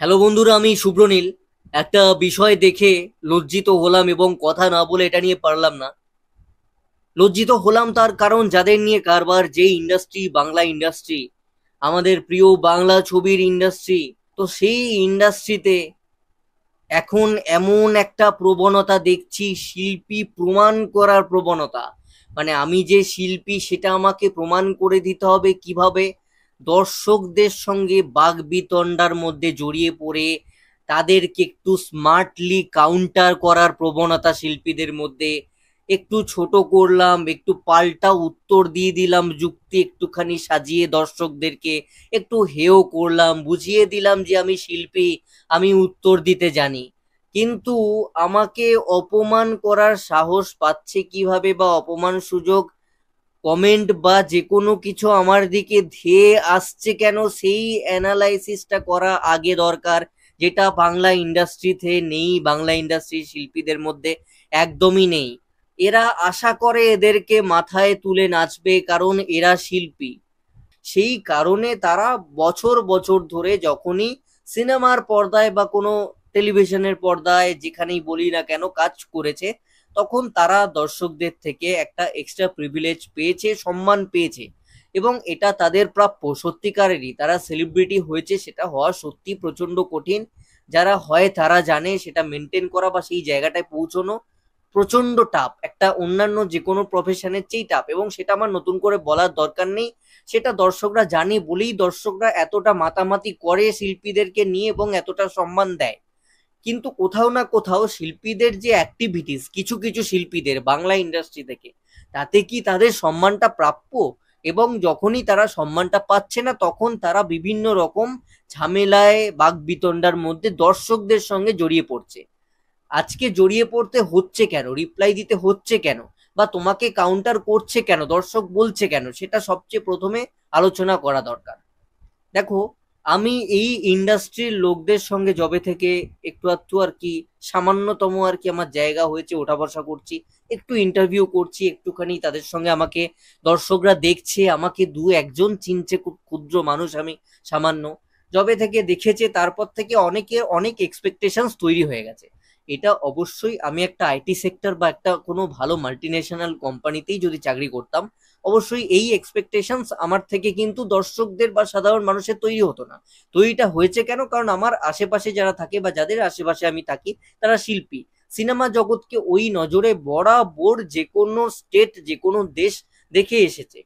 hello বন্ধুরা আমি শুভ্রনীল একটা বিষয় দেখে লজ্জিত হলাম এবং কথা না বলে এটা নিয়ে পারলাম না লজ্জিত হলাম তার কারণ যাদের নিয়ে কারবার যে ইন্ডাস্ট্রি বাংলা ইন্ডাস্ট্রি আমাদের প্রিয় বাংলা ছবির ইন্ডাস্ট্রি তো সেই ইন্ডাস্ট্রিতে এখন এমন একটা প্রবণতা দেখছি শিল্পী প্রমাণ করার প্রবণতা মানে আমি যে শিল্পী সেটা আমাকে প্রমাণ করে দিতে হবে কিভাবে দর্শকদের সঙ্গে বাঘ বিতণ্ডার মধ্যে জড়িয়ে পড়ে তাদেরকে একটু স্মার্টলি কাউন্টার করার প্রবণতা শিল্পীদের মধ্যে একটু ছোট করলাম একটু পাল্টা উত্তর দিয়ে দিলাম যুক্তি একটুখানি সাজিয়ে দর্শকদেরকে একটু হেও করলাম বুঝিয়ে দিলাম যে আমি শিল্পী আমি উত্তর দিতে জানি কিন্তু আমাকে অপমান করার সাহস পাচ্ছে কিভাবে বা অপমান সুযোগ কমেন্ট বা যে কোনো কিছু আমার দিকে ধেয়ে আসছে কেন সেই অ্যানালাইসিসটা করা আগে দরকার যেটা বাংলা ইন্ডাস্ট্রিতে নেই বাংলা ইন্ডাস্ট্রি শিল্পীদের মধ্যে একদমই নেই এরা আশা করে এদেরকে মাথায় তুলে নাচবে কারণ এরা শিল্পী সেই কারণে তারা বছর বছর ধরে যখনই সিনেমার পর্দায় বা কোনো টেলিভিশনের পর্দায় যেখানেই বলি না কেন কাজ করেছে তখন তারা দর্শকদের থেকে একটা এক্সট্রা প্রিভিলেজ পেয়েছে সম্মান পেয়েছে এবং এটা তাদের প্রাপ্য সত্যিকারেরই তারা সেলিব্রিটি হয়েছে সেটা হওয়া সত্যি প্রচণ্ড কঠিন যারা হয় তারা জানে সেটা মেনটেন করা বা সেই জায়গাটায় পৌঁছনো প্রচণ্ড টাপ একটা অন্যান্য যে কোনো প্রফেশনের চেয়ে টাপ এবং সেটা আমার নতুন করে বলার দরকার নেই সেটা দর্শকরা জানে বলেই দর্শকরা এতটা মাতামাতি করে শিল্পীদেরকে নিয়ে এবং এতটা সম্মান দেয় কিন্তু কোথাও না কোথাও শিল্পীদের যে অ্যাক্টিভিটিস কিছু কিছু শিল্পীদের বাংলা ইন্ডাস্ট্রি থেকে তাতে কি তাদের সম্মানটা প্রাপ্য এবং যখনই তারা সম্মানটা পাচ্ছে না তখন তারা বিভিন্ন রকম ঝামেলায় বাঘ বিতণ্ডার মধ্যে দর্শকদের সঙ্গে জড়িয়ে পড়ছে আজকে জড়িয়ে পড়তে হচ্ছে কেন রিপ্লাই দিতে হচ্ছে কেন বা তোমাকে কাউন্টার করছে কেন দর্শক বলছে কেন সেটা সবচেয়ে প্রথমে আলোচনা করা দরকার দেখো আমি এই ইন্ডাস্ট্রির লোকদের সঙ্গে জবে থেকে একটু আধটু আর কি সামান্যতম আর কি আমার জায়গা হয়েছে ওঠা বসা করছি একটু ইন্টারভিউ করছি একটুখানি তাদের সঙ্গে আমাকে দর্শকরা দেখছে আমাকে দু একজন চিনছে খুব ক্ষুদ্র মানুষ আমি সামান্য জবে থেকে দেখেছে তারপর থেকে অনেকের অনেক এক্সপেকটেশনস তৈরি হয়ে গেছে এটা অবশ্যই আমি একটা আইটি সেক্টর বা একটা কোনো ভালো মাল্টিনেশনাল কোম্পানিতেই যদি চাকরি করতাম অবশ্যই এই এক্সপেকটেশনস আমার থেকে কিন্তু দর্শকদের বা সাধারণ মানুষের তৈরি হতো না তৈরিটা হয়েছে কেন কারণ আমার আশেপাশে যারা থাকে বা যাদের আশেপাশে আমি থাকি তারা শিল্পী সিনেমা জগৎকে ওই নজরে বরাবর যে কোনো স্টেট যে কোনো দেশ দেখে এসেছে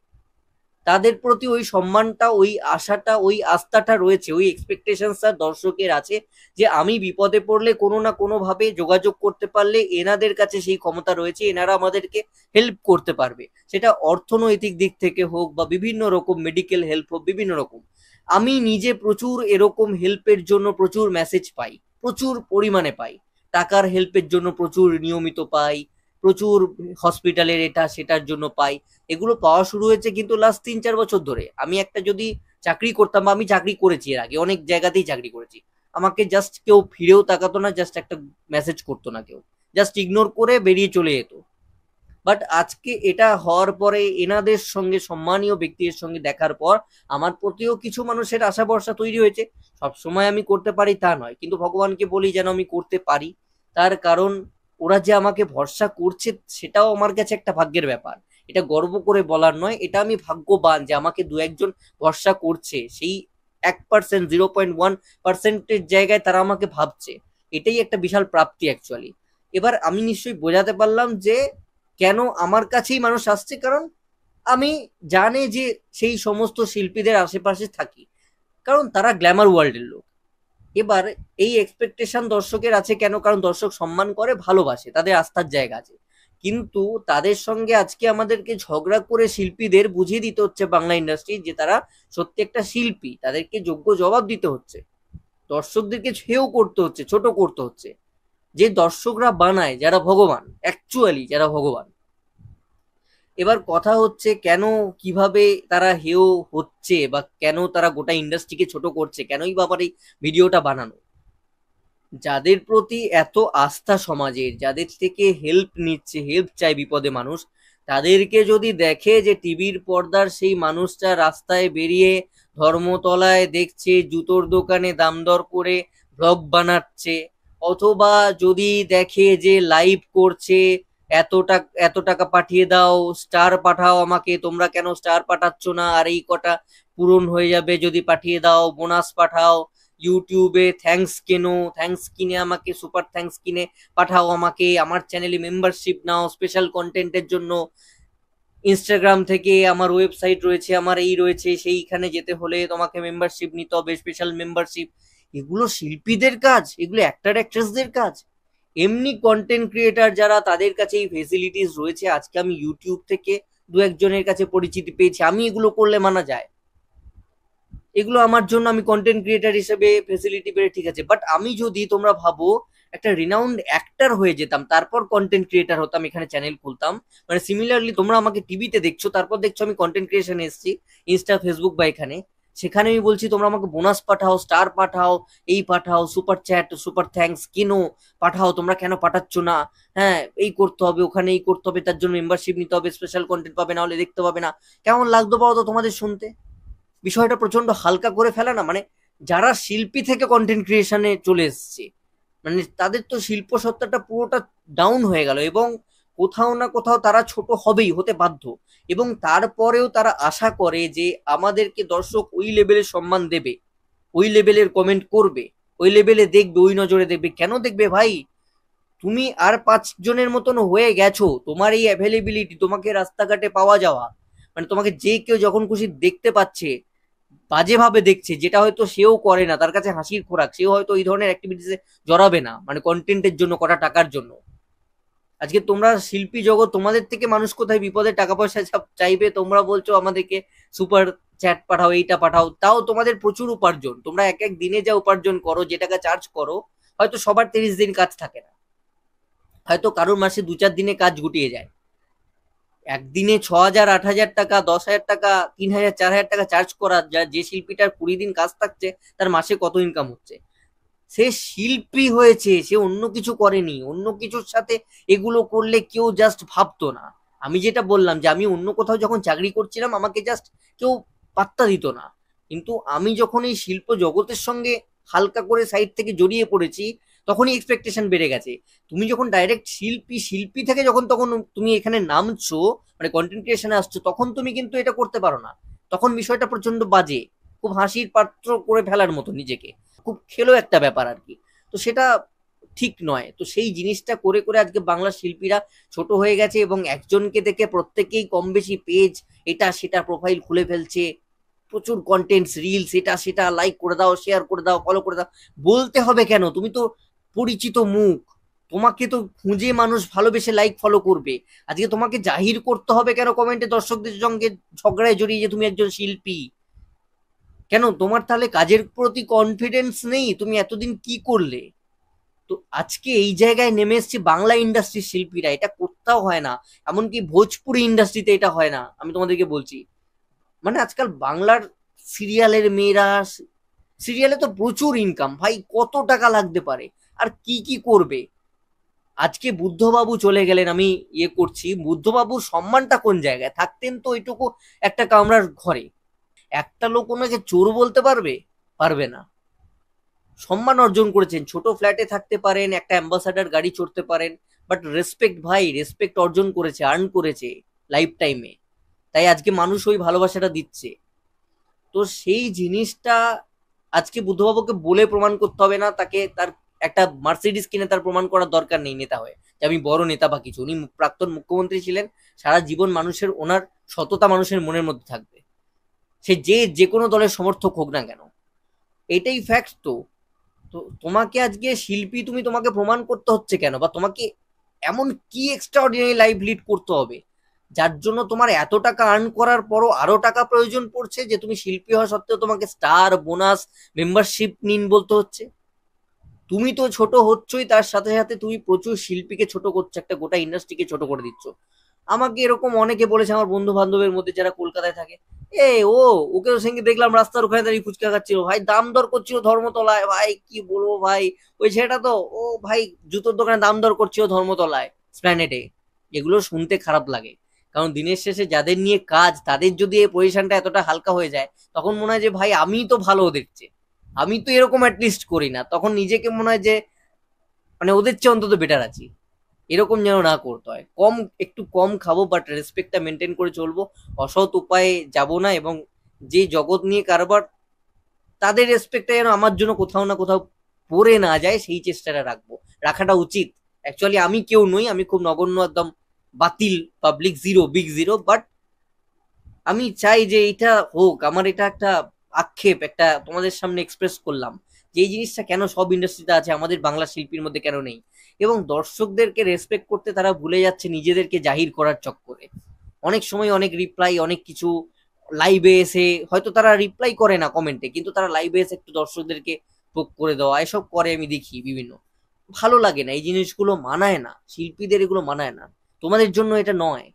তাদের প্রতি ওই সম্মানটা ওই আশাটা ওই আস্থাটা রয়েছে ওই এক্সপেকটেশনসটা দর্শকের আছে যে আমি বিপদে পড়লে কোনো না কোনোভাবে যোগাযোগ করতে পারলে এনাদের কাছে সেই ক্ষমতা রয়েছে এনারা আমাদেরকে হেল্প করতে পারবে সেটা অর্থনৈতিক দিক থেকে হোক বা বিভিন্ন রকম মেডিকেল হেল্প হোক বিভিন্ন রকম আমি নিজে প্রচুর এরকম হেল্পের জন্য প্রচুর মেসেজ পাই প্রচুর পরিমাণে পাই টাকার হেল্পের জন্য প্রচুর নিয়মিত পাই প্রচুর হসপিটালের এটা সেটার জন্য পাই এগুলো পাওয়া শুরু হয়েছে কিন্তু লাস্ট তিন চার বছর ধরে আমি একটা যদি চাকরি করতাম বা আমি চাকরি করেছি এর আগে অনেক জায়গাতেই চাকরি করেছি আমাকে জাস্ট কেউ ফিরেও তাকাতো না জাস্ট একটা মেসেজ করতো না কেউ জাস্ট ইগনোর করে বেরিয়ে চলে যেত বাট আজকে এটা হওয়ার পরে এনাদের সঙ্গে সম্মানীয় ব্যক্তির সঙ্গে দেখার পর আমার প্রতিও কিছু মানুষের আশা ভরসা তৈরি হয়েছে সব সময় আমি করতে পারি তা নয় কিন্তু ভগবানকে বলি যেন আমি করতে পারি তার কারণ ওরা যে আমাকে ভরসা করছে সেটাও আমার কাছে একটা ভাগ্যের ব্যাপার এটা গর্ব করে বলার নয় এটা আমি ভাগ্যবান যে আমাকে দু একজন ভরসা করছে সেই এক পার্সেন্ট জিরো পয়েন্ট ওয়ান পার্সেন্টের জায়গায় তারা আমাকে ভাবছে এটাই একটা বিশাল প্রাপ্তি অ্যাকচুয়ালি এবার আমি নিশ্চয়ই বোঝাতে পারলাম যে কেন আমার কাছেই মানুষ আসছে কারণ আমি জানে যে সেই সমস্ত শিল্পীদের আশেপাশে থাকি কারণ তারা গ্ল্যামার ওয়ার্ল্ডের লোক এবার এই এক্সপেকটেশন দর্শকের আছে কেন কারণ দর্শক সম্মান করে ভালোবাসে তাদের আস্থার জায়গা আছে কিন্তু তাদের সঙ্গে আজকে আমাদেরকে ঝগড়া করে শিল্পীদের বুঝিয়ে দিতে হচ্ছে বাংলা ইন্ডাস্ট্রি যে তারা সত্যি একটা শিল্পী তাদেরকে যোগ্য জবাব দিতে হচ্ছে দর্শকদেরকে ছেও করতে হচ্ছে ছোট করতে হচ্ছে যে দর্শকরা বানায় যারা ভগবান অ্যাকচুয়ালি যারা ভগবান এবার কথা হচ্ছে কেন কিভাবে তারা হেও হচ্ছে বা কেন তারা গোটা ইন্ডাস্ট্রিকে ছোট করছে কেনই বাবার এই ভিডিওটা বানানো যাদের প্রতি এত আস্থা সমাজের যাদের থেকে হেল্প নিচ্ছে হেল্প চায় বিপদে মানুষ তাদেরকে যদি দেখে যে টিভির পর্দার সেই মানুষটা রাস্তায় বেরিয়ে ধর্মতলায় দেখছে জুতোর দোকানে দাম দর করে ব্লগ বানাচ্ছে অথবা যদি দেখে যে লাইভ করছে এত টাকা এত টাকা পাঠিয়ে দাও স্টার পাঠাও আমাকে তোমরা কেন স্টার পাঠাচ্ছ না আর এই কটা পূরণ হয়ে যাবে যদি পাঠিয়ে দাও বোনাস পাঠাও ইউটিউবে থ্যাংকস কেনো থ্যাংকস কিনে আমাকে সুপার থ্যাংকস কিনে পাঠাও আমাকে আমার চ্যানেলে মেম্বারশিপ নাও স্পেশাল কন্টেন্টের জন্য ইনস্টাগ্রাম থেকে আমার ওয়েবসাইট রয়েছে আমার এই রয়েছে সেইখানে যেতে হলে তোমাকে মেম্বারশিপ নিতে হবে স্পেশাল মেম্বারশিপ এগুলো শিল্পীদের কাজ এগুলো অ্যাক্টার অ্যাক্ট্রেসদের কাজ এমনি কন্টেন্ট ক্রিয়েটার যারা তাদের কাছে এই ফেসিলিটিস রয়েছে আজকে আমি ইউটিউব থেকে দু একজনের কাছে পরিচিতি পেয়েছি আমি এগুলো করলে মানা যায় এগুলো আমার জন্য আমি কন্টেন্ট ক্রিয়েটার হিসেবে ফেসিলিটি পেয়ে ঠিক আছে বাট আমি যদি তোমরা ভাবো একটা রিনাউন্ড অ্যাক্টার হয়ে যেতাম তারপর কন্টেন্ট ক্রিয়েটার হতাম এখানে চ্যানেল খুলতাম মানে সিমিলারলি তোমরা আমাকে টিভিতে দেখছো তারপর দেখছো আমি কন্টেন্ট ক্রিয়েশন এসেছি ইনস্টা ফেসবুক বা এখানে সেখানে আমি বলছি তোমরা আমাকে বোনাস পাঠাও স্টার পাঠাও এই পাঠাও সুপার চ্যাট সুপার থ্যাঙ্কস কেনো পাঠাও তোমরা কেন পাঠাচ্ছ না হ্যাঁ এই করতে হবে ওখানে এই করতে হবে তার জন্য মেম্বারশিপ নিতে হবে স্পেশাল কন্টেন্ট পাবে না হলে দেখতে পাবে না কেমন লাগতো পাও তো তোমাদের শুনতে বিষয়টা প্রচন্ড হালকা করে ফেলে না মানে যারা শিল্পী থেকে কন্টেন্ট ক্রিয়েশনে চলে এসছে মানে তাদের তো শিল্প সত্তাটা পুরোটা ডাউন হয়ে গেল এবং কোথাও না কোথাও তারা ছোট হবেই হতে বাধ্য এবং তারপরেও তারা আশা করে যে আমাদেরকে দর্শক ওই লেভেলের সম্মান দেবে ওই লেভেলের কমেন্ট করবে ওই লেভেলে দেখবে ওই নজরে দেখবে কেন দেখবে ভাই তুমি আর পাঁচজনের মতন হয়ে গেছো তোমার এই অ্যাভেলেবিলিটি তোমাকে রাস্তাঘাটে পাওয়া যাওয়া মানে তোমাকে যে কেউ যখন খুশি দেখতে পাচ্ছে বাজেভাবে দেখছে যেটা হয়তো সেও করে না তার কাছে হাসির খোরাক সেও হয়তো এই ধরনের অ্যাক্টিভিটিসে জড়াবে না মানে কন্টেন্টের জন্য কটা টাকার জন্য আজকে তোমরা শিল্পী জগৎ তোমাদের থেকে মানুষ কোথায় বিপদে টাকা পয়সা চাইবে তোমরা বলছো আমাদেরকে সুপার চ্যাট পাঠাও এইটা পাঠাও তাও তোমাদের প্রচুর উপার্জন তোমরা এক এক দিনে যা উপার্জন করো যে টাকা চার্জ করো হয়তো সবার তিরিশ দিন কাজ থাকে না হয়তো কারোর মাসে দু চার দিনে কাজ গুটিয়ে যায় একদিনে ছ হাজার আট হাজার টাকা দশ হাজার টাকা তিন হাজার চার হাজার টাকা চার্জ করা যা যে শিল্পীটার কুড়ি দিন কাজ থাকছে তার মাসে কত ইনকাম হচ্ছে সে শিল্পী হয়েছে সে অন্য কিছু করেনি অন্য কিছুর সাথে এগুলো করলে কেউ জাস্ট ভাবতো না আমি যেটা বললাম যে আমি অন্য কোথাও যখন চাকরি করছিলাম আমাকে জাস্ট কেউ পাত্তা দিত না কিন্তু আমি যখন এই শিল্প জগতের সঙ্গে হালকা করে সাইড থেকে জড়িয়ে পড়েছি তখনই এক্সপেকটেশন বেড়ে গেছে তুমি যখন ডাইরেক্ট শিল্পী শিল্পী থেকে যখন তখন তুমি এখানে নামছো মানে কন্টেন্ট ক্রিয়েশনে আসছো তখন তুমি কিন্তু এটা করতে পারো না তখন বিষয়টা প্রচন্ড বাজে খুব হাসির পাত্র করে ফেলার মতো নিজেকে খুব খেলো একটা ব্যাপার আর কি তো সেটা ঠিক নয় তো সেই জিনিসটা করে করে আজকে বাংলা শিল্পীরা ছোট হয়ে গেছে এবং একজনকে দেখে প্রত্যেকেই কম বেশি পেজ এটা সেটা প্রোফাইল খুলে ফেলছে প্রচুর কন্টেন্টস রিলস এটা সেটা লাইক করে দাও শেয়ার করে দাও ফলো করে দাও বলতে হবে কেন তুমি তো পরিচিত মুখ তোমাকে তো খুঁজে মানুষ ভালোবেসে লাইক ফলো করবে আজকে তোমাকে জাহির করতে হবে কেন কমেন্টে দর্শকদের সঙ্গে ঝগড়ায় জড়িয়ে যে তুমি একজন শিল্পী কেন তোমার তাহলে কাজের প্রতি কনফিডেন্স নেই তুমি এতদিন কি করলে তো আজকে এই জায়গায় নেমে এসছে বাংলা ইন্ডাস্ট্রির শিল্পীরা এটা করতেও হয় না এমনকি ভোজপুরি ইন্ডাস্ট্রিতে এটা হয় না আমি তোমাদেরকে বলছি মানে আজকাল বাংলার সিরিয়ালের মেয়েরা সিরিয়ালে তো প্রচুর ইনকাম ভাই কত টাকা লাগতে পারে আর কি কি করবে আজকে বুদ্ধবাবু চলে গেলেন আমি ইয়ে করছি বুদ্ধবাবুর সম্মানটা কোন জায়গায় থাকতেন তো ওইটুকু একটা কামরার ঘরে একটা লোক ওনাকে চোর বলতে পারবে পারবে না সম্মান অর্জন করেছেন ছোট ফ্ল্যাটে থাকতে পারেন একটা অ্যাম্বাসাডার গাড়ি চড়তে পারেন বাট রেসপেক্ট ভাই রেসপেক্ট অর্জন করেছে আর্ন করেছে লাইফ টাইমে তাই আজকে মানুষ ওই ভালোবাসাটা দিচ্ছে তো সেই জিনিসটা আজকে বুদ্ধবাবুকে বলে প্রমাণ করতে হবে না তাকে তার একটা মার্সিডিস কিনে তার প্রমাণ করার দরকার নেই নেতা হয়ে যে আমি বড় নেতা বা কিছু উনি প্রাক্তন মুখ্যমন্ত্রী ছিলেন সারা জীবন মানুষের ওনার সততা মানুষের মনের মধ্যে থাকবে সে যে যে কোনো দলের সমর্থক হোক না কেন এটাই ফ্যাক্ট তো তো তোমাকে আজকে শিল্পী তুমি তোমাকে প্রমাণ করতে হচ্ছে কেন বা তোমাকে এমন কি এক্সট্রা অর্ডিনারি লাইফ লিড করতে হবে যার জন্য তোমার এত টাকা আর্ন করার পরও আরও টাকা প্রয়োজন পড়ছে যে তুমি শিল্পী হওয়া সত্ত্বেও তোমাকে স্টার বোনাস মেম্বারশিপ নিন বলতে হচ্ছে তুমি তো ছোট হচ্ছই তার সাথে সাথে তুমি প্রচুর শিল্পীকে ছোট করছো একটা গোটা ইন্ডাস্ট্রিকে ছোট করে দিচ্ছ আমাকে এরকম অনেকে বলেছে আমার বন্ধু বান্ধবের মধ্যে যারা কলকাতায় থাকে এ ও ওকেও সঙ্গে দেখলাম রাস্তার ওখানে দাঁড়িয়ে ফুচকা খাচ্ছিল ভাই দাম দর করছিল ধর্মতলায় ভাই কি বলবো ভাই ওই ছেলেটা তো ও ভাই জুতোর দোকানে দাম দর করছিল ধর্মতলায় স্প্ল্যানেটে এগুলো শুনতে খারাপ লাগে কারণ দিনের শেষে যাদের নিয়ে কাজ তাদের যদি এই পজিশনটা এতটা হালকা হয়ে যায় তখন মনে হয় যে ভাই আমি তো ভালো দেখছে আমি তো এরকম অ্যাটলিস্ট করি না তখন নিজেকে মনে হয় যে মানে ওদের চেয়ে অন্তত বেটার আছি এরকম যেন না করতে হয় কম একটু কম খাবো বাট রেসপেক্টটা মেনটেন করে চলবো অসৎ উপায়ে যাব না এবং যে জগৎ নিয়ে কারবার তাদের রেসপেক্টটা যেন আমার জন্য কোথাও না কোথাও পড়ে না যায় সেই চেষ্টাটা রাখবো রাখাটা উচিত অ্যাকচুয়ালি আমি কেউ নই আমি খুব নগণ্য একদম বাতিল public zero big zero but আমি চাই যে এটা হোক আমার এটা একটা আক্ষেপ একটা তোমাদের সামনে এক্সপ্রেস করলাম যে এই জিনিসটা কেন সব ইন্ডাস্ট্রিতে আছে আমাদের বাংলা শিল্পীর মধ্যে কেন নেই এবং দর্শকদেরকে রেসপেক্ট করতে তারা ভুলে যাচ্ছে নিজেদেরকে জাহির করার চক্করে অনেক সময় অনেক রিপ্লাই অনেক কিছু লাইভে এসে হয়তো তারা রিপ্লাই করে না কমেন্টে কিন্তু তারা লাইভে এসে একটু দর্শকদেরকে পোক করে দেওয়া এসব করে আমি দেখি বিভিন্ন ভালো লাগে না এই জিনিসগুলো মানায় না শিল্পীদের এগুলো মানায় না তোমাদের জন্য এটা নয়